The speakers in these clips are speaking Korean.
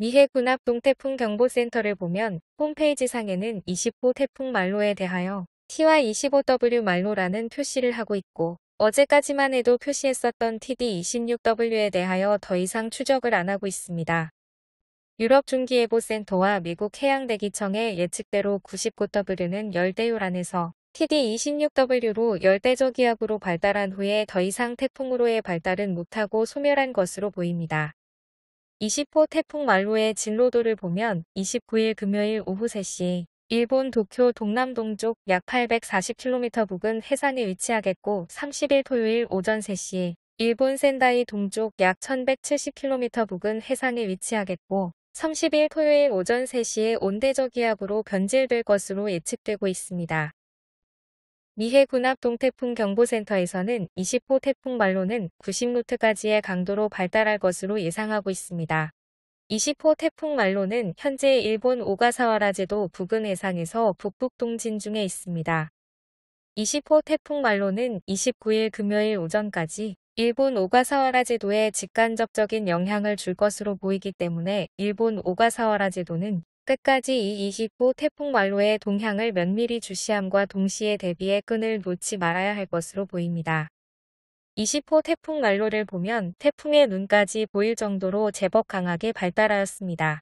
미해 군합동 태풍 경보센터를 보면 홈페이지 상에는 25 태풍 말로에 대하여 TY25W 말로라는 표시를 하고 있고 어제까지만 해도 표시했었던 TD26W에 대하여 더 이상 추적을 안 하고 있습니다. 유럽 중기예보센터와 미국 해양대기청의 예측대로 99W는 열대율 안에서 TD26W로 열대저기압으로 발달한 후에 더 이상 태풍으로의 발달은 못하고 소멸한 것으로 보입니다. 20호 태풍 말로의 진로도를 보면 29일 금요일 오후 3시 일본 도쿄 동남동쪽 약 840km 북은 해산에 위치하겠고 30일 토요일 오전 3시 일본 센다이 동쪽 약 1170km 북은 해상에 위치하겠고 30일 토요일 오전 3시에 온대저기압으로 변질될 것으로 예측되고 있습니다. 미해 군합 동태풍 경보센터에서는 20호 태풍 말로는 90노트까지의 강도로 발달할 것으로 예상하고 있습니다. 20호 태풍 말로는 현재 일본 오가사와라 제도 부근 해상에서 북북 동진 중에 있습니다. 20호 태풍 말로는 29일 금요일 오전까지 일본 오가사와라 제도에 직간접적인 영향을 줄 것으로 보이기 때문에 일본 오가사와라 제도는 끝까지 이2 0호 태풍 말로의 동향을 면밀히 주시함과 동시에 대비해 끈을 놓지 말아야 할 것으로 보입니다. 20호 태풍 말로를 보면 태풍의 눈까지 보일 정도로 제법 강하게 발달하였습니다.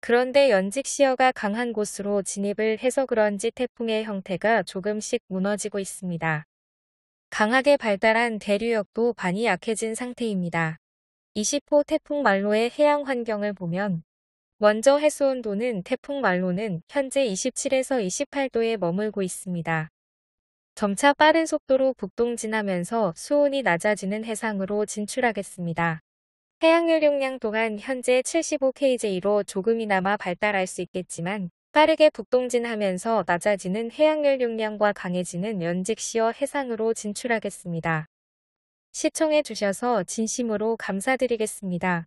그런데 연직 시어가 강한 곳으로 진입을 해서 그런지 태풍의 형태가 조금씩 무너지고 있습니다. 강하게 발달한 대류역도 반이 약해진 상태입니다. 20호 태풍 말로의 해양 환경을 보면 먼저 해수온도는 태풍 말로는 현재 27에서 28도에 머물고 있습니다. 점차 빠른 속도로 북동지나면서 수온이 낮아지는 해상으로 진출하겠습니다. 해양열 용량 또한 현재 7 5 k j 로 조금이나마 발달할 수 있겠지만 빠르게 북동진하면서 낮아지는 해양열 용량과 강해지는 연직시어 해상으로 진출하겠습니다. 시청해주셔서 진심으로 감사드리겠습니다.